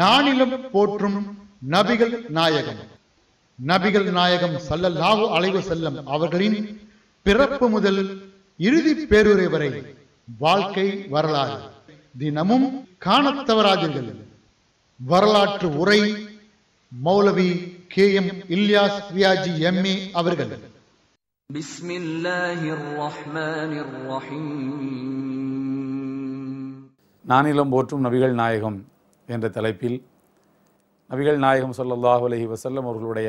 நானிலும் போற்றும் நபிகள் நாயகம் நபிகள் நாயகம் சல்லல்லாஹு அலைவு செல்லம் அவர்களின் பிறப்பு முதல் இறுதி பேருரை வரை வாழ்க்கை வரலாறு தினமும் காணத்தவராஜர்கள் வரலாற்று உரை மௌலவி கே எம் இல்யாஸ் வியாஜி எம்ஏ அவர்கள் நானிலம் போற்றும் நபிகள் நாயகம் என்ற தலைப்பில் நபிகள் நாயகம் சொல்லல்லாஹு அலஹி வசல்லம் அவர்களுடைய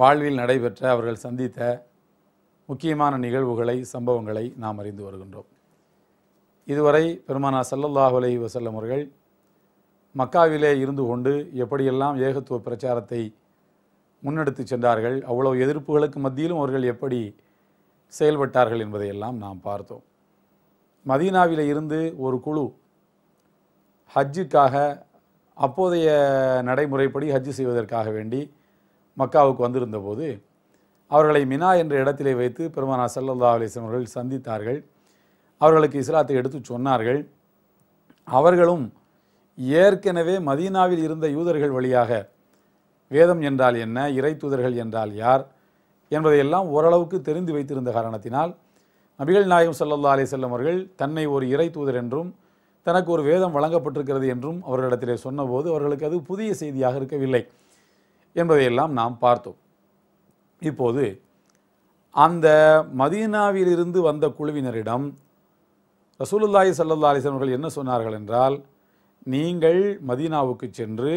வாழ்வில் நடைபெற்ற அவர்கள் சந்தித்த முக்கியமான நிகழ்வுகளை சம்பவங்களை நாம் அறிந்து வருகின்றோம் இதுவரை பெருமானா சல்லல்லாஹு அலஹி வசல்லம் அவர்கள் மக்காவிலே இருந்து கொண்டு எப்படியெல்லாம் ஏகத்துவ பிரச்சாரத்தை முன்னெடுத்து சென்றார்கள் அவ்வளவு எதிர்ப்புகளுக்கு மத்தியிலும் அவர்கள் எப்படி செயல்பட்டார்கள் என்பதையெல்லாம் நாம் பார்த்தோம் மதீனாவில் இருந்து ஒரு குழு ஹஜ்ஜுக்காக அப்போதைய நடைமுறைப்படி ஹஜ்ஜு செய்வதற்காக வேண்டி மக்காவுக்கு வந்திருந்த போது அவர்களை மினா என்ற இடத்திலே வைத்து பெருமானா சல்லல்லா அலிஸ்லம் அவர்கள் சந்தித்தார்கள் அவர்களுக்கு இஸ்லாத்தை எடுத்து சொன்னார்கள் அவர்களும் ஏற்கனவே மதீனாவில் இருந்த யூதர்கள் வழியாக வேதம் என்றால் என்ன இறை தூதர்கள் என்றால் யார் என்பதையெல்லாம் ஓரளவுக்கு தெரிந்து வைத்திருந்த காரணத்தினால் நபிகள் நாயகம் சல்லல்லா அலிசல்லம் அவர்கள் தன்னை ஒரு இறை தூதர் என்றும் தனக்கு ஒரு வேதம் வழங்கப்பட்டிருக்கிறது என்றும் அவர்களிடத்திலே சொன்னபோது அவர்களுக்கு அது புதிய செய்தியாக இருக்கவில்லை என்பதையெல்லாம் நாம் பார்த்தோம் இப்போது அந்த மதீனாவிலிருந்து வந்த குழுவினரிடம் ரசூலுல்லாஹி சல்லா அலிசன் அவர்கள் என்ன சொன்னார்கள் என்றால் நீங்கள் மதீனாவுக்கு சென்று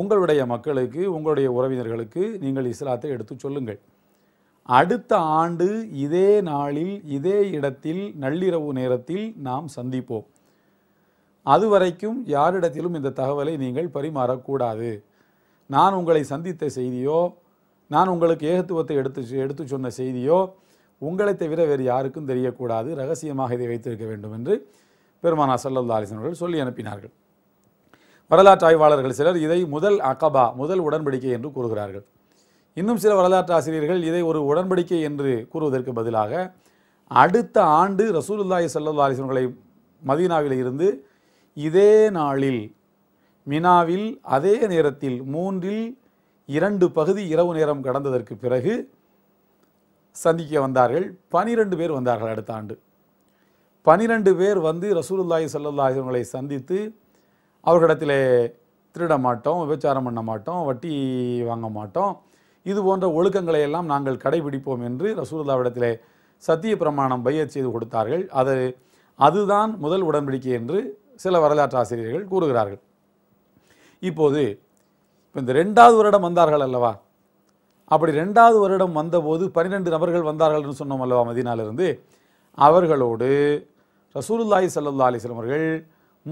உங்களுடைய மக்களுக்கு உங்களுடைய உறவினர்களுக்கு நீங்கள் இஸ்லாத்தை எடுத்து சொல்லுங்கள் அடுத்த ஆண்டு இதே நாளில் இதே இடத்தில் நள்ளிரவு நேரத்தில் நாம் சந்திப்போம் அது வரைக்கும் யாரிடத்திலும் இந்த தகவலை நீங்கள் பரிமாறக்கூடாது நான் உங்களை சந்தித்த செய்தியோ நான் உங்களுக்கு ஏகத்துவத்தை எடுத்து எடுத்து சொன்ன செய்தியோ உங்களை தவிர வேறு யாருக்கும் தெரியக்கூடாது ரகசியமாக இதை வைத்திருக்க வேண்டும் என்று பெருமானா சல்லல்லா அலிசன் அவர்கள் சொல்லி அனுப்பினார்கள் வரலாற்று ஆய்வாளர்கள் சிலர் இதை முதல் அகபா முதல் உடன்படிக்கை என்று கூறுகிறார்கள் இன்னும் சில வரலாற்று ஆசிரியர்கள் இதை ஒரு உடன்படிக்கை என்று கூறுவதற்கு பதிலாக அடுத்த ஆண்டு ரசூலுல்லாஹி சல்லா அலிசன்களை மதீனாவில் இருந்து இதே நாளில் மினாவில் அதே நேரத்தில் மூன்றில் இரண்டு பகுதி இரவு நேரம் கடந்ததற்கு பிறகு சந்திக்க வந்தார்கள் பனிரெண்டு பேர் வந்தார்கள் அடுத்த ஆண்டு பனிரெண்டு பேர் வந்து ரசூலுல்லாஹி சல்லல்லாஹி அவர்களை சந்தித்து அவர்களிடத்தில் திருட மாட்டோம் விபச்சாரம் பண்ண மாட்டோம் வட்டி வாங்க மாட்டோம் இது போன்ற ஒழுக்கங்களை எல்லாம் நாங்கள் கடைபிடிப்போம் என்று ரசூலுல்லாவிடத்தில் சத்திய பிரமாணம் பையச் செய்து கொடுத்தார்கள் அது அதுதான் முதல் உடன்படிக்கை என்று சில வரலாற்று ஆசிரியர்கள் கூறுகிறார்கள் இப்போது இப்போ இந்த ரெண்டாவது வருடம் வந்தார்கள் அல்லவா அப்படி ரெண்டாவது வருடம் வந்தபோது பன்னிரெண்டு நபர்கள் வந்தார்கள்னு சொன்னோம் அல்லவா மதினாலிருந்து அவர்களோடு ரசூலுல்லாஹி சல்லா அலிஸ்லம் அவர்கள்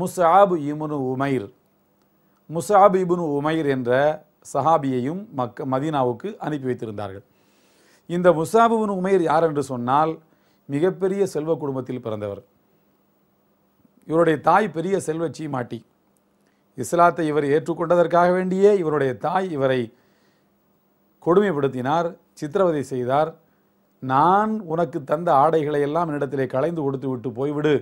முசாபு இமுனு உமைர் முசாபு இபுனு உமைர் என்ற சஹாபியையும் மக்க மதீனாவுக்கு அனுப்பி வைத்திருந்தார்கள் இந்த இபுனு உமைர் யார் என்று சொன்னால் மிகப்பெரிய செல்வ குடும்பத்தில் பிறந்தவர் இவருடைய தாய் பெரிய செல்வச்சி மாட்டி இஸ்லாத்தை இவர் ஏற்றுக்கொண்டதற்காக வேண்டியே இவருடைய தாய் இவரை கொடுமைப்படுத்தினார் சித்திரவதை செய்தார் நான் உனக்கு தந்த ஆடைகளை எல்லாம் என்னிடத்திலே களைந்து கொடுத்து விட்டு போய்விடு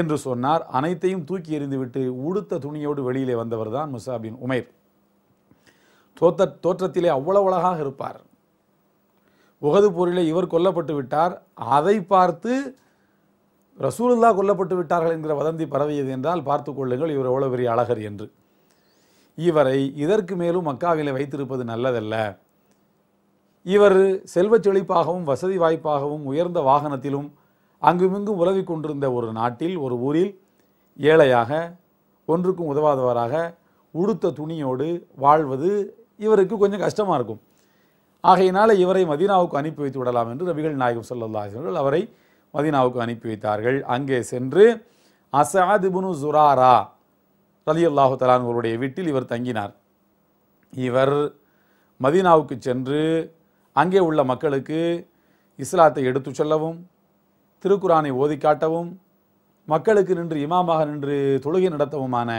என்று சொன்னார் அனைத்தையும் தூக்கி எறிந்துவிட்டு உடுத்த துணியோடு வெளியிலே வந்தவர் தான் முசாபின் உமேர் தோத்த தோற்றத்திலே அவ்வளவு அழகாக இருப்பார் உகது போரிலே இவர் கொல்லப்பட்டு விட்டார் அதை பார்த்து ரசூலுல்லா கொல்லப்பட்டு விட்டார்கள் என்கிற வதந்தி பரவியது என்றால் பார்த்து கொள்ளுங்கள் இவர் எவ்வளோ பெரிய அழகர் என்று இவரை இதற்கு மேலும் மக்காவிலே வைத்திருப்பது நல்லதல்ல இவர் செல்வச் செழிப்பாகவும் வசதி வாய்ப்பாகவும் உயர்ந்த வாகனத்திலும் அங்குமிங்கும் உலவி கொண்டிருந்த ஒரு நாட்டில் ஒரு ஊரில் ஏழையாக ஒன்றுக்கும் உதவாதவராக உடுத்த துணியோடு வாழ்வது இவருக்கு கொஞ்சம் கஷ்டமாக இருக்கும் ஆகையினால் இவரை மதீனாவுக்கு அனுப்பி வைத்து விடலாம் என்று ரவிகள் நாயகம் சொல்லல்லா அவரை மதினாவுக்கு அனுப்பி வைத்தார்கள் அங்கே சென்று அசாது புனு சுராரா ரலி அல்லாஹு தலான்களுடைய வீட்டில் இவர் தங்கினார் இவர் மதினாவுக்கு சென்று அங்கே உள்ள மக்களுக்கு இஸ்லாத்தை எடுத்து சொல்லவும் திருக்குறானை ஓதி காட்டவும் மக்களுக்கு நின்று இமாமாக நின்று தொழுகை நடத்தவுமான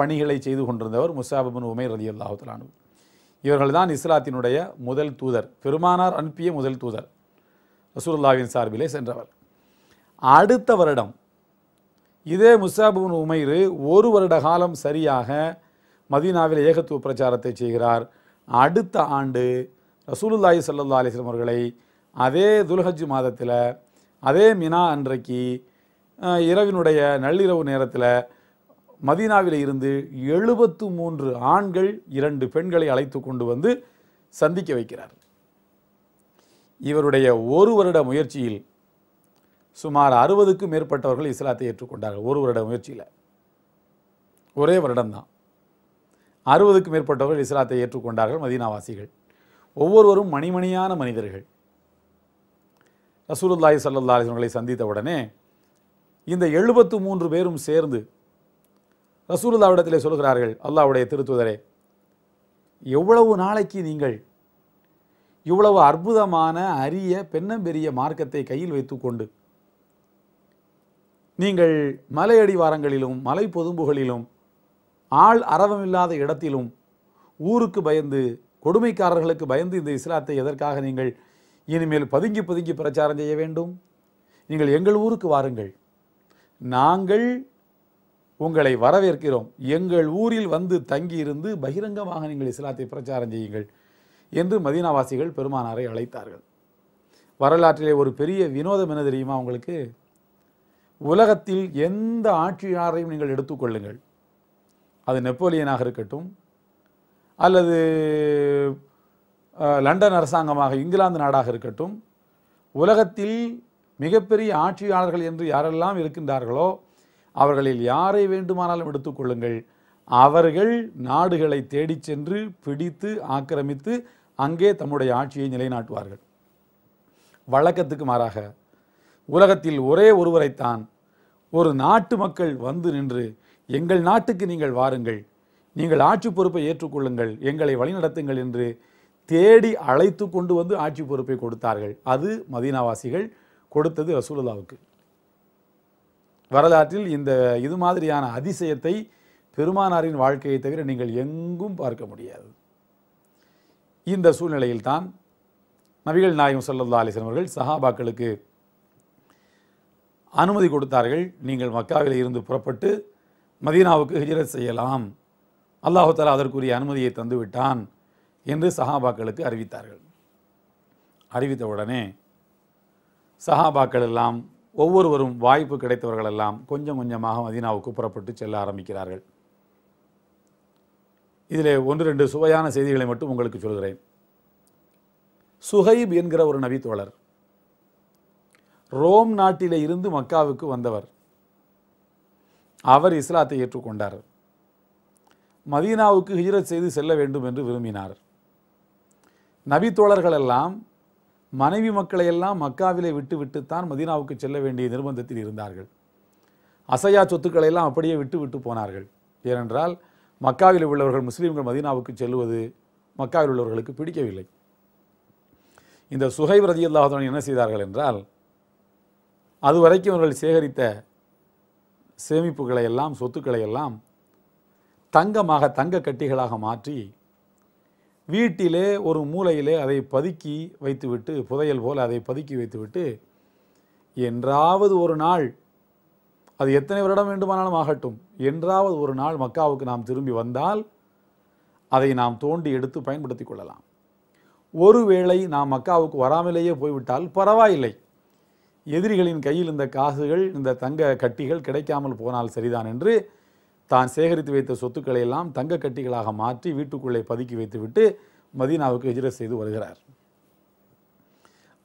பணிகளை செய்து கொண்டிருந்தவர் உமேர் உமை அல்லாஹு அல்லாஹுலானு இவர்கள் தான் இஸ்லாத்தினுடைய முதல் தூதர் பெருமானார் அனுப்பிய முதல் தூதர் ரசூல்லாவின் சார்பிலே சென்றவர் அடுத்த வருடம் இதே முசாபுன் உமைரு ஒரு வருட காலம் சரியாக மதீனாவில் ஏகத்துவ பிரச்சாரத்தை செய்கிறார் அடுத்த ஆண்டு ரசூலுல்லாஹி சல்லா அலிஸ்லம் அவர்களை அதே துல்ஹஜ் மாதத்தில் அதே மினா அன்றைக்கு இரவினுடைய நள்ளிரவு நேரத்தில் மதீனாவில் இருந்து எழுபத்து மூன்று ஆண்கள் இரண்டு பெண்களை அழைத்து கொண்டு வந்து சந்திக்க வைக்கிறார் இவருடைய ஒரு வருட முயற்சியில் சுமார் அறுபதுக்கும் மேற்பட்டவர்கள் இஸ்லாத்தை ஏற்றுக்கொண்டார்கள் ஒரு வருட முயற்சியில் ஒரே வருடம்தான் அறுபதுக்கும் மேற்பட்டவர்கள் இஸ்லாத்தை ஏற்றுக்கொண்டார்கள் மதீனாவாசிகள் ஒவ்வொருவரும் மணிமணியான மனிதர்கள் ரசூலுல்லாஹி சல்லா அலிஸ்வர்களை சந்தித்த உடனே இந்த எழுபத்து மூன்று பேரும் சேர்ந்து ரசூலுல்லாவிடத்தில் சொல்கிறார்கள் அல்லாவுடைய திருத்துதரே எவ்வளவு நாளைக்கு நீங்கள் இவ்வளவு அற்புதமான அரிய பெண்ணம்பெரிய மார்க்கத்தை கையில் வைத்துக்கொண்டு நீங்கள் மலையடிவாரங்களிலும் மலை பொதும்புகளிலும் ஆள் அறவமில்லாத இடத்திலும் ஊருக்கு பயந்து கொடுமைக்காரர்களுக்கு பயந்து இந்த இஸ்லாத்தை எதற்காக நீங்கள் இனிமேல் பதுங்கி பதுங்கி பிரச்சாரம் செய்ய வேண்டும் நீங்கள் எங்கள் ஊருக்கு வாருங்கள் நாங்கள் உங்களை வரவேற்கிறோம் எங்கள் ஊரில் வந்து தங்கியிருந்து பகிரங்கமாக நீங்கள் இஸ்லாத்தை பிரச்சாரம் செய்யுங்கள் என்று மதீனாவாசிகள் பெருமானாரை அழைத்தார்கள் வரலாற்றிலே ஒரு பெரிய வினோதம் என்ன தெரியுமா உங்களுக்கு உலகத்தில் எந்த ஆட்சியாரையும் நீங்கள் எடுத்துக்கொள்ளுங்கள் அது நெப்போலியனாக இருக்கட்டும் அல்லது லண்டன் அரசாங்கமாக இங்கிலாந்து நாடாக இருக்கட்டும் உலகத்தில் மிகப்பெரிய ஆட்சியாளர்கள் என்று யாரெல்லாம் இருக்கின்றார்களோ அவர்களில் யாரை வேண்டுமானாலும் எடுத்துக்கொள்ளுங்கள் அவர்கள் நாடுகளை தேடிச் சென்று பிடித்து ஆக்கிரமித்து அங்கே தம்முடைய ஆட்சியை நிலைநாட்டுவார்கள் வழக்கத்துக்கு மாறாக உலகத்தில் ஒரே ஒருவரைத்தான் ஒரு நாட்டு மக்கள் வந்து நின்று எங்கள் நாட்டுக்கு நீங்கள் வாருங்கள் நீங்கள் ஆட்சி பொறுப்பை ஏற்றுக்கொள்ளுங்கள் எங்களை வழிநடத்துங்கள் என்று தேடி அழைத்து கொண்டு வந்து ஆட்சி பொறுப்பை கொடுத்தார்கள் அது மதீனாவாசிகள் கொடுத்தது ரசூலுல்லாவுக்கு வரலாற்றில் இந்த இது மாதிரியான அதிசயத்தை பெருமானாரின் வாழ்க்கையை தவிர நீங்கள் எங்கும் பார்க்க முடியாது இந்த சூழ்நிலையில்தான் நபிகள் நாயகம் சல்லல்லா அலிஸ்லாம் அவர்கள் சஹாபாக்களுக்கு அனுமதி கொடுத்தார்கள் நீங்கள் மக்காவில் இருந்து புறப்பட்டு மதீனாவுக்கு ஹிஜரத் செய்யலாம் அல்லாஹாலா அதற்குரிய அனுமதியை தந்துவிட்டான் என்று சஹாபாக்களுக்கு அறிவித்தார்கள் அறிவித்த உடனே சஹாபாக்கள் எல்லாம் ஒவ்வொருவரும் வாய்ப்பு கிடைத்தவர்களெல்லாம் கொஞ்சம் கொஞ்சமாக மதீனாவுக்கு புறப்பட்டு செல்ல ஆரம்பிக்கிறார்கள் இதில் ஒன்று ரெண்டு சுவையான செய்திகளை மட்டும் உங்களுக்கு சொல்கிறேன் சுஹைப் என்கிற ஒரு நபித்தோழர் ரோம் நாட்டிலே இருந்து மக்காவுக்கு வந்தவர் அவர் இஸ்லாத்தை ஏற்றுக்கொண்டார் மதீனாவுக்கு ஹிஜரத் செய்து செல்ல வேண்டும் என்று விரும்பினார் நபி தோழர்களெல்லாம் மனைவி மக்களை எல்லாம் மக்காவிலே விட்டு விட்டுத்தான் மதீனாவுக்கு செல்ல வேண்டிய நிர்பந்தத்தில் இருந்தார்கள் அசையா சொத்துக்களை எல்லாம் அப்படியே விட்டு விட்டு போனார்கள் ஏனென்றால் மக்காவில் உள்ளவர்கள் முஸ்லீம்கள் மதீனாவுக்கு செல்வது மக்காவில் உள்ளவர்களுக்கு பிடிக்கவில்லை இந்த சுகை ரதி என்ன செய்தார்கள் என்றால் அது வரைக்கும் இவர்கள் சேகரித்த சேமிப்புகளை எல்லாம் சொத்துக்களை எல்லாம் தங்கமாக தங்க கட்டிகளாக மாற்றி வீட்டிலே ஒரு மூலையிலே அதை பதுக்கி வைத்துவிட்டு புதையல் போல் அதை பதுக்கி வைத்துவிட்டு என்றாவது ஒரு நாள் அது எத்தனை வருடம் வேண்டுமானாலும் ஆகட்டும் என்றாவது ஒரு நாள் மக்காவுக்கு நாம் திரும்பி வந்தால் அதை நாம் தோண்டி எடுத்து பயன்படுத்தி கொள்ளலாம் ஒருவேளை நாம் மக்காவுக்கு வராமலேயே போய்விட்டால் பரவாயில்லை எதிரிகளின் கையில் இந்த காசுகள் இந்த தங்க கட்டிகள் கிடைக்காமல் போனால் சரிதான் என்று தான் சேகரித்து வைத்த சொத்துக்களை எல்லாம் தங்க கட்டிகளாக மாற்றி வீட்டுக்குள்ளே பதுக்கி வைத்துவிட்டு மதீனாவுக்கு ஹிஜரத் செய்து வருகிறார்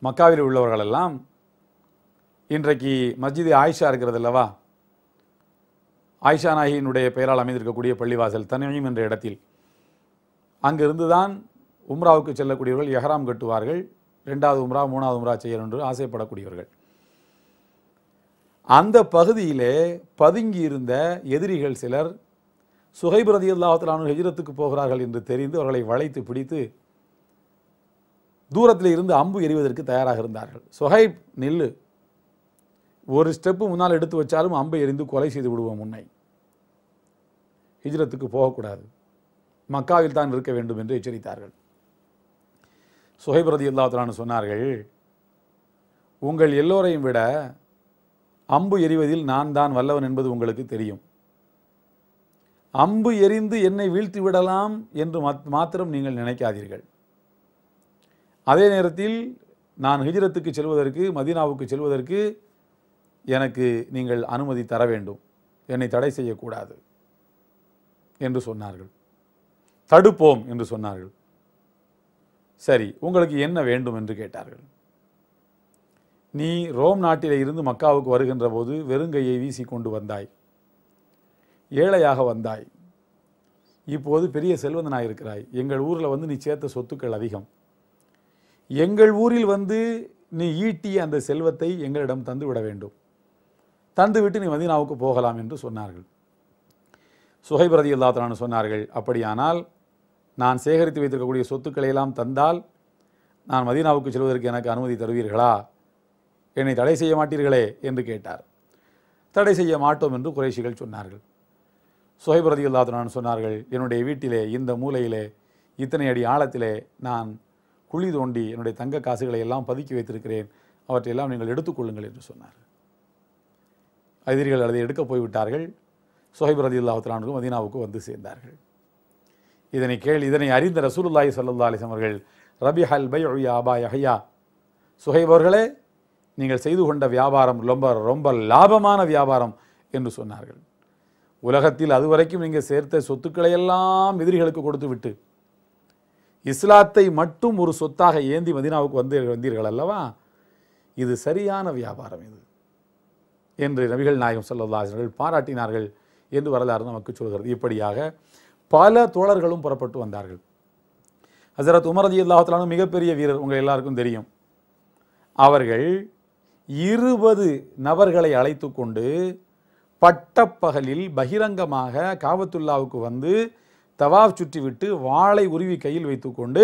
மக்காவில் உள்ளவர்களெல்லாம் இன்றைக்கு மஸ்ஜிது ஆயிஷா இருக்கிறது அல்லவா ஆயிஷா நாயினுடைய பெயரால் அமைந்திருக்கக்கூடிய பள்ளிவாசல் தனியும் என்ற இடத்தில் அங்கிருந்து தான் உம்ராவுக்கு செல்லக்கூடியவர்கள் எஹராம் கட்டுவார்கள் ரெண்டாவது உம்ரா மூணாவது உம்ரா செய்யணும் என்று ஆசைப்படக்கூடியவர்கள் அந்த பகுதியிலே பதுங்கியிருந்த எதிரிகள் சிலர் சுகைப் ரதி அல்லாஹலானு போகிறார்கள் என்று தெரிந்து அவர்களை வளைத்து பிடித்து தூரத்தில் இருந்து அம்பு எறிவதற்கு தயாராக இருந்தார்கள் சுகைப் நில்லு ஒரு ஸ்டெப்பு முன்னால் எடுத்து வச்சாலும் அம்பை எறிந்து கொலை செய்து விடுவோம் முன்னை ஹிஜ்ரத்துக்கு போகக்கூடாது மக்காவில் தான் இருக்க வேண்டும் என்று எச்சரித்தார்கள் சுகைப் ரதி சொன்னார்கள் உங்கள் எல்லோரையும் விட அம்பு எறிவதில் நான் தான் வல்லவன் என்பது உங்களுக்கு தெரியும் அம்பு எரிந்து என்னை வீழ்த்தி விடலாம் என்று மாத்திரம் நீங்கள் நினைக்காதீர்கள் அதே நேரத்தில் நான் ஹிஜ்ரத்துக்கு செல்வதற்கு மதினாவுக்கு செல்வதற்கு எனக்கு நீங்கள் அனுமதி தர வேண்டும் என்னை தடை செய்யக்கூடாது என்று சொன்னார்கள் தடுப்போம் என்று சொன்னார்கள் சரி உங்களுக்கு என்ன வேண்டும் என்று கேட்டார்கள் நீ ரோம் நாட்டிலே இருந்து மக்காவுக்கு வருகின்ற போது வெறுங்கையை வீசி கொண்டு வந்தாய் ஏழையாக வந்தாய் இப்போது பெரிய செல்வந்தனாக இருக்கிறாய் எங்கள் ஊரில் வந்து நீ சேர்த்த சொத்துக்கள் அதிகம் எங்கள் ஊரில் வந்து நீ ஈட்டிய அந்த செல்வத்தை எங்களிடம் தந்து விட வேண்டும் தந்துவிட்டு நீ மதினாவுக்கு போகலாம் என்று சொன்னார்கள் சுகைபிரதி அல்லாத்தலான்னு சொன்னார்கள் அப்படியானால் நான் சேகரித்து வைத்திருக்கக்கூடிய சொத்துக்களை எல்லாம் தந்தால் நான் மதினாவுக்கு செல்வதற்கு எனக்கு அனுமதி தருவீர்களா என்னை தடை செய்ய மாட்டீர்களே என்று கேட்டார் தடை செய்ய மாட்டோம் என்று குறைஷிகள் சொன்னார்கள் சுகைபிரதி இல்லாதனான் சொன்னார்கள் என்னுடைய வீட்டிலே இந்த மூலையிலே இத்தனை அடி ஆழத்திலே நான் குழி தோண்டி என்னுடைய தங்க காசுகளை எல்லாம் பதுக்கி வைத்திருக்கிறேன் அவற்றையெல்லாம் நீங்கள் எடுத்துக்கொள்ளுங்கள் என்று சொன்னார் அதிரிகள் அதை எடுக்கப் போய்விட்டார்கள் சுகைபிரதி ரதி அல்லாஹுத்தலானுக்கும் மதீனாவுக்கும் வந்து சேர்ந்தார்கள் இதனை கேள் இதனை அறிந்த ரசூலுல்லாஹி சல்லா அலிசம் அவர்கள் ரபி ஹல் பை ஒய்யா அபா யஹையா சுஹைப் அவர்களே நீங்கள் செய்து கொண்ட வியாபாரம் ரொம்ப ரொம்ப லாபமான வியாபாரம் என்று சொன்னார்கள் உலகத்தில் அதுவரைக்கும் நீங்கள் சேர்த்த சொத்துக்களை எல்லாம் எதிரிகளுக்கு கொடுத்து விட்டு இஸ்லாத்தை மட்டும் ஒரு சொத்தாக ஏந்தி மதினாவுக்கு வந்து வந்தீர்கள் அல்லவா இது சரியான வியாபாரம் இது என்று நபிகள் நாயகம் சொல்லல்லாசர்கள் பாராட்டினார்கள் என்று வரலாறு நமக்கு சொல்கிறது இப்படியாக பல தோழர்களும் புறப்பட்டு வந்தார்கள் ஹசரத் உமரதி அல்லாஹத்தாலும் மிகப்பெரிய வீரர் உங்கள் எல்லாருக்கும் தெரியும் அவர்கள் இருபது நபர்களை அழைத்து கொண்டு பட்டப்பகலில் பகிரங்கமாக காவத்துல்லாவுக்கு வந்து தவாப் சுற்றிவிட்டு வாளை உருவி கையில் வைத்துக்கொண்டு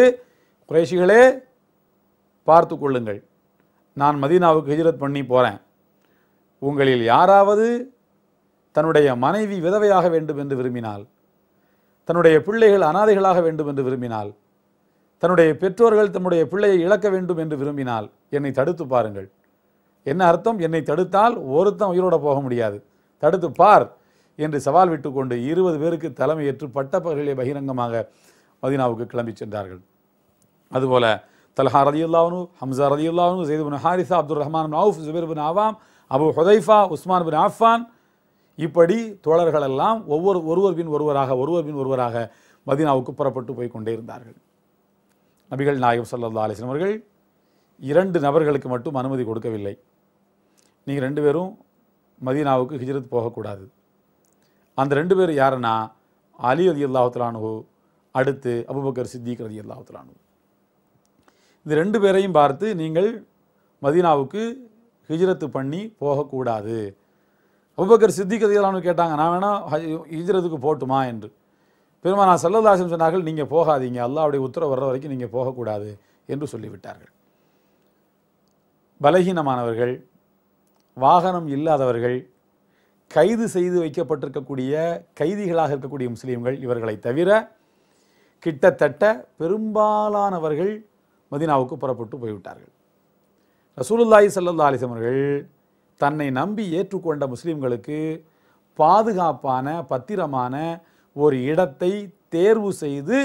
குறைஷிகளே பார்த்து கொள்ளுங்கள் நான் மதீனாவுக்கு ஹிஜரத் பண்ணி போகிறேன் உங்களில் யாராவது தன்னுடைய மனைவி விதவையாக வேண்டும் என்று விரும்பினால் தன்னுடைய பிள்ளைகள் அனாதைகளாக வேண்டும் என்று விரும்பினால் தன்னுடைய பெற்றோர்கள் தன்னுடைய பிள்ளையை இழக்க வேண்டும் என்று விரும்பினால் என்னை தடுத்து பாருங்கள் என்ன அர்த்தம் என்னை தடுத்தால் ஒருத்தன் உயிரோட போக முடியாது தடுத்து பார் என்று சவால் விட்டுக்கொண்டு இருபது பேருக்கு தலைமையேற்று பகலிலே பகிரங்கமாக மதினாவுக்கு கிளம்பி சென்றார்கள் அதுபோல தலஹா ரதியுல்லாவனு ஹம்சா ரதியுல்லாவனு Zaid bin Haritha Abdul Rahman bin Auf Zubair bin Awam Abu Hudhaifa Usman bin Affan இப்படி தோழர்களெல்லாம் ஒவ்வொரு ஒருவர் பின் ஒருவராக ஒருவர் பின் ஒருவராக மதினாவுக்கு புறப்பட்டு போய் கொண்டே இருந்தார்கள் நபிகள் நாயகம் சல்லா அலிஸ்லம் அவர்கள் இரண்டு நபர்களுக்கு மட்டும் அனுமதி கொடுக்கவில்லை நீங்கள் ரெண்டு பேரும் மதீனாவுக்கு ஹிஜ்ரத் போகக்கூடாது அந்த ரெண்டு பேர் யாருன்னா அலி அதி அல்லாஹுத்தலானு அடுத்து அபுபக்கர் சித்திக் அதி அல்லாஹுத்தலானு இந்த ரெண்டு பேரையும் பார்த்து நீங்கள் மதீனாவுக்கு ஹிஜ்ரத்து பண்ணி போகக்கூடாது அபுபக்கர் சித்திக் அல்லானு கேட்டாங்க நான் வேணால் ஹிஜ்ரத்துக்கு போட்டுமா என்று பெருமானா சல்லதாசம் சொன்னார்கள் நீங்கள் போகாதீங்க அல்லாவுடைய உத்தரவு வர்ற வரைக்கும் நீங்கள் போகக்கூடாது என்று சொல்லிவிட்டார்கள் பலகீனமானவர்கள் வாகனம் இல்லாதவர்கள் கைது செய்து வைக்கப்பட்டிருக்கக்கூடிய கைதிகளாக இருக்கக்கூடிய முஸ்லீம்கள் இவர்களை தவிர கிட்டத்தட்ட பெரும்பாலானவர்கள் மதினாவுக்கு புறப்பட்டு போய்விட்டார்கள் ரசூலுல்லாஹி சல்லா அலிசமர்கள் தன்னை நம்பி ஏற்றுக்கொண்ட முஸ்லீம்களுக்கு பாதுகாப்பான பத்திரமான ஒரு இடத்தை தேர்வு செய்து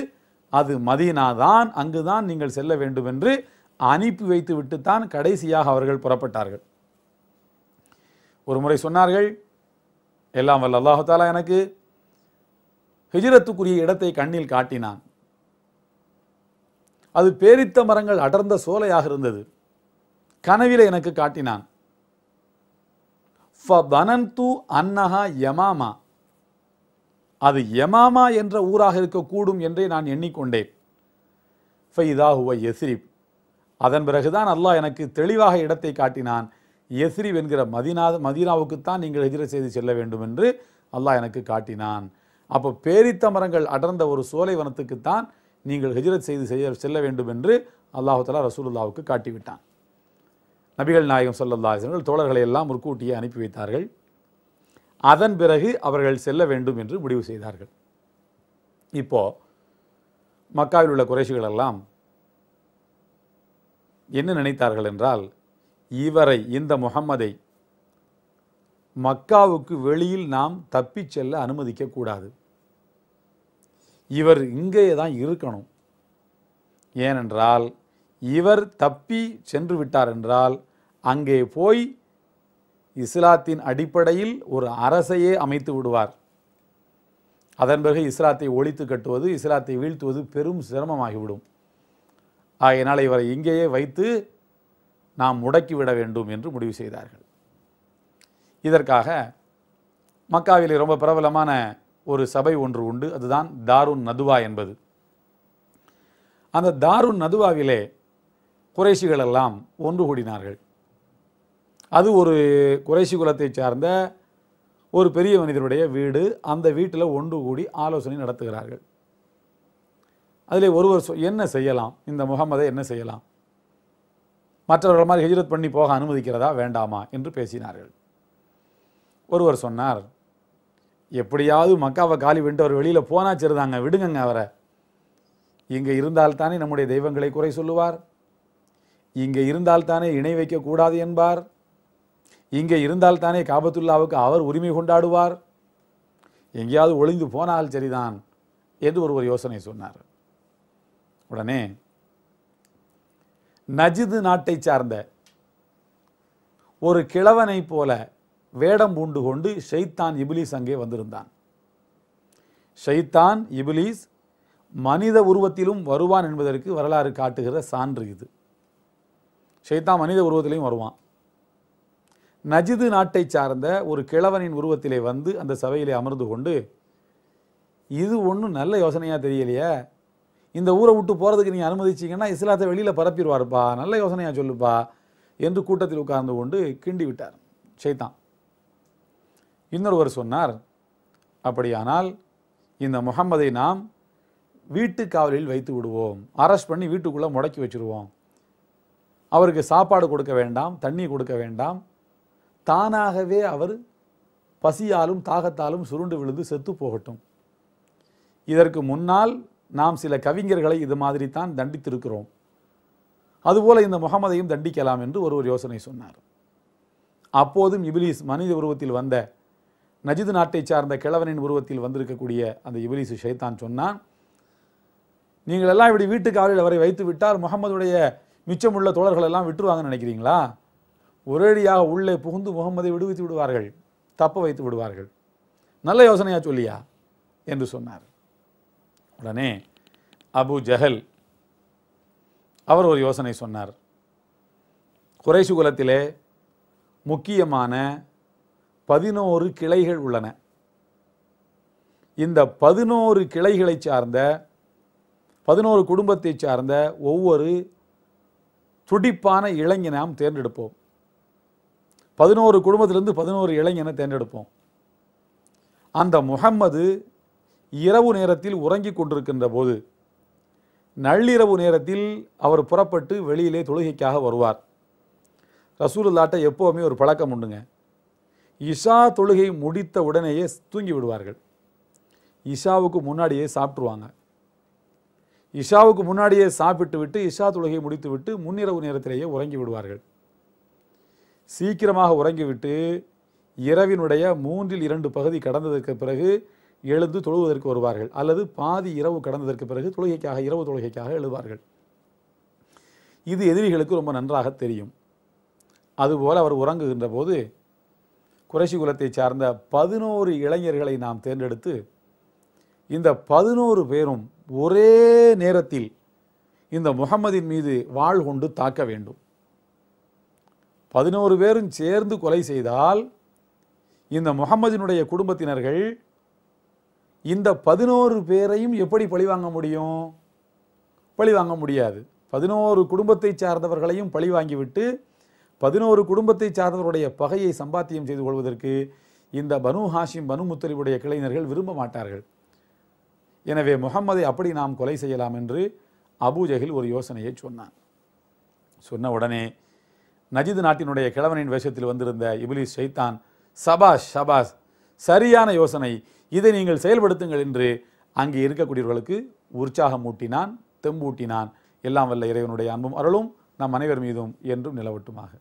அது மதீனாதான் அங்குதான் நீங்கள் செல்ல வேண்டும் என்று அனுப்பி வைத்து விட்டுத்தான் கடைசியாக அவர்கள் புறப்பட்டார்கள் ஒரு முறை சொன்னார்கள் எல்லாம் வல்ல அல்லாஹாலா எனக்கு ஹிஜிரத்துக்குரிய இடத்தை கண்ணில் காட்டினான் அது பேரித்த மரங்கள் அடர்ந்த சோலையாக இருந்தது கனவில எனக்கு காட்டினான் து அன்னஹா யமாமா அது யமாமா என்ற ஊராக இருக்கக்கூடும் என்றே நான் எண்ணிக்கொண்டேன் ஃபைதா ஹுவ அதன் பிறகுதான் அல்லாஹ் எனக்கு தெளிவாக இடத்தை காட்டினான் எஸ்ரி என்கிற மதினா மதினாவுக்குத்தான் நீங்கள் எதிர செய்து செல்ல வேண்டும் என்று அல்லாஹ் எனக்கு காட்டினான் அப்போ பேரித்த மரங்கள் அடர்ந்த ஒரு சோலை வனத்துக்குத்தான் நீங்கள் ஹிஜ்ரத் செய்து செய்ய செல்ல வேண்டும் என்று அல்லாஹாலா ரசூலுல்லாவுக்கு காட்டிவிட்டான் நபிகள் நாயகம் சொல்லல்லாசனர்கள் தோழர்களை எல்லாம் முற்கூட்டியே அனுப்பி வைத்தார்கள் அதன் பிறகு அவர்கள் செல்ல வேண்டும் என்று முடிவு செய்தார்கள் இப்போது மக்காவில் உள்ள குறைசிகளெல்லாம் என்ன நினைத்தார்கள் என்றால் இவரை இந்த முகம்மதை மக்காவுக்கு வெளியில் நாம் தப்பிச் செல்ல அனுமதிக்கக்கூடாது இவர் இங்கே தான் இருக்கணும் ஏனென்றால் இவர் தப்பி சென்று விட்டார் என்றால் அங்கே போய் இஸ்லாத்தின் அடிப்படையில் ஒரு அரசையே அமைத்து விடுவார் அதன் பிறகு இஸ்லாத்தை ஒழித்து கட்டுவது இஸ்லாத்தை வீழ்த்துவது பெரும் சிரமமாகிவிடும் ஆகையினால் இவரை இங்கேயே வைத்து நாம் முடக்கிவிட வேண்டும் என்று முடிவு செய்தார்கள் இதற்காக மக்காவிலே ரொம்ப பிரபலமான ஒரு சபை ஒன்று உண்டு அதுதான் தாருன் நதுவா என்பது அந்த தாருன் நதுவாவிலே குறைசிகள் எல்லாம் ஒன்று கூடினார்கள் அது ஒரு குறைசி குலத்தை சார்ந்த ஒரு பெரிய மனிதருடைய வீடு அந்த வீட்டில் ஒன்று கூடி ஆலோசனை நடத்துகிறார்கள் அதில் ஒருவர் என்ன செய்யலாம் இந்த முகமதை என்ன செய்யலாம் மற்றவர்கள் மாதிரி ஹிஜ்ரத் பண்ணி போக அனுமதிக்கிறதா வேண்டாமா என்று பேசினார்கள் ஒருவர் சொன்னார் எப்படியாவது மக்காவை காலி விட்டு அவர் வெளியில் போனால் சரிதாங்க விடுங்கங்க அவரை இங்கே இருந்தால்தானே நம்முடைய தெய்வங்களை குறை சொல்லுவார் இங்கே இருந்தால்தானே இணை வைக்கக்கூடாது என்பார் இங்கே இருந்தால்தானே காபத்துல்லாவுக்கு அவர் உரிமை கொண்டாடுவார் எங்கேயாவது ஒளிந்து போனால் சரிதான் என்று ஒருவர் யோசனை சொன்னார் உடனே நஜிது நாட்டை சார்ந்த ஒரு கிழவனை போல வேடம் பூண்டு கொண்டு ஷைத்தான் இபிலிஸ் அங்கே வந்திருந்தான் ஷைத்தான் இபிலிஸ் மனித உருவத்திலும் வருவான் என்பதற்கு வரலாறு காட்டுகிற சான்று இது ஷைத்தான் மனித உருவத்திலையும் வருவான் நஜிது நாட்டை சார்ந்த ஒரு கிழவனின் உருவத்திலே வந்து அந்த சபையிலே அமர்ந்து கொண்டு இது ஒன்றும் நல்ல யோசனையாக தெரியலையே இந்த ஊரை விட்டு போகிறதுக்கு நீங்கள் அனுமதிச்சிங்கன்னா இஸ்லாத்தை வெளியில் பரப்பிடுவார்ப்பா நல்ல யோசனையாக சொல்லுப்பா என்று கூட்டத்தில் உட்கார்ந்து கொண்டு கிண்டி விட்டார் சைத்தான் இன்னொருவர் சொன்னார் அப்படியானால் இந்த முகம்மதை நாம் வீட்டு காவலில் வைத்து விடுவோம் அரெஸ்ட் பண்ணி வீட்டுக்குள்ளே முடக்கி வச்சுருவோம் அவருக்கு சாப்பாடு கொடுக்க வேண்டாம் தண்ணி கொடுக்க வேண்டாம் தானாகவே அவர் பசியாலும் தாகத்தாலும் சுருண்டு விழுந்து செத்து போகட்டும் இதற்கு முன்னால் நாம் சில கவிஞர்களை இது மாதிரி தான் தண்டித்திருக்கிறோம் அதுபோல் இந்த முகமதையும் தண்டிக்கலாம் என்று ஒருவர் யோசனை சொன்னார் அப்போதும் இபிலிஸ் மனித உருவத்தில் வந்த நஜிது நாட்டை சார்ந்த கிழவனின் உருவத்தில் வந்திருக்கக்கூடிய அந்த இபிலிஸ் ஷைத்தான் சொன்னான் நீங்கள் எல்லாம் இப்படி வீட்டு காவலில் அவரை வைத்து விட்டால் முகமதுடைய மிச்சமுள்ள தோழர்கள் எல்லாம் விட்டுருவாங்கன்னு நினைக்கிறீங்களா ஒரேடியாக உள்ளே புகுந்து முகமதை விடுவித்து விடுவார்கள் தப்ப வைத்து விடுவார்கள் நல்ல யோசனையாக சொல்லியா என்று சொன்னார் உடனே அபு ஜஹல் அவர் ஒரு யோசனை சொன்னார் குறைசு குலத்திலே முக்கியமான பதினோரு கிளைகள் உள்ளன இந்த பதினோரு கிளைகளை சார்ந்த பதினோரு குடும்பத்தை சார்ந்த ஒவ்வொரு துடிப்பான இளைஞனை நாம் தேர்ந்தெடுப்போம் பதினோரு குடும்பத்திலிருந்து பதினோரு இளைஞனை தேர்ந்தெடுப்போம் அந்த முகம்மது இரவு நேரத்தில் உறங்கிக் கொண்டிருக்கின்ற போது நள்ளிரவு நேரத்தில் அவர் புறப்பட்டு வெளியிலே தொழுகைக்காக வருவார் ரசூலுல்லாட்ட எப்போவுமே ஒரு பழக்கம் உண்டுங்க இஷா தொழுகை முடித்த உடனேயே தூங்கி விடுவார்கள் இஷாவுக்கு முன்னாடியே சாப்பிட்ருவாங்க இஷாவுக்கு முன்னாடியே சாப்பிட்டு விட்டு இஷா தொழுகை முடித்து விட்டு முன்னிரவு நேரத்திலேயே உறங்கி விடுவார்கள் சீக்கிரமாக உறங்கிவிட்டு இரவினுடைய மூன்றில் இரண்டு பகுதி கடந்ததற்கு பிறகு எழுந்து தொழுவதற்கு வருவார்கள் அல்லது பாதி இரவு கடந்ததற்கு பிறகு தொழுகைக்காக இரவு தொழுகைக்காக எழுவார்கள் இது எதிரிகளுக்கு ரொம்ப நன்றாக தெரியும் அதுபோல் அவர் உறங்குகின்ற போது குறைசி குலத்தை சார்ந்த பதினோரு இளைஞர்களை நாம் தேர்ந்தெடுத்து இந்த பதினோரு பேரும் ஒரே நேரத்தில் இந்த முகமதின் மீது வாழ் கொண்டு தாக்க வேண்டும் பதினோரு பேரும் சேர்ந்து கொலை செய்தால் இந்த முகமதினுடைய குடும்பத்தினர்கள் இந்த பதினோரு பேரையும் எப்படி பழிவாங்க முடியும் பழிவாங்க முடியாது பதினோரு குடும்பத்தை சார்ந்தவர்களையும் பழி வாங்கிவிட்டு பதினோரு குடும்பத்தை சார்ந்தவருடைய பகையை சம்பாத்தியம் செய்து கொள்வதற்கு இந்த பனு ஹாஷிம் பனு முத்தலிபுடைய கிளைஞர்கள் விரும்ப மாட்டார்கள் எனவே முகம்மதை அப்படி நாம் கொலை செய்யலாம் என்று அபூஜகில் ஒரு யோசனையை சொன்னான் சொன்ன உடனே நஜித் நாட்டினுடைய கிழவனின் வேஷத்தில் வந்திருந்த இபிலிஸ் சைத்தான் சபாஷ் சபாஷ் சரியான யோசனை இதை நீங்கள் செயல்படுத்துங்கள் என்று அங்கே இருக்கக்கூடியவர்களுக்கு உற்சாகம் ஊட்டினான் தெம்பூட்டினான் எல்லாம் வல்ல இறைவனுடைய அன்பும் அருளும் நம் அனைவர் மீதும் என்றும் நிலவட்டுமாக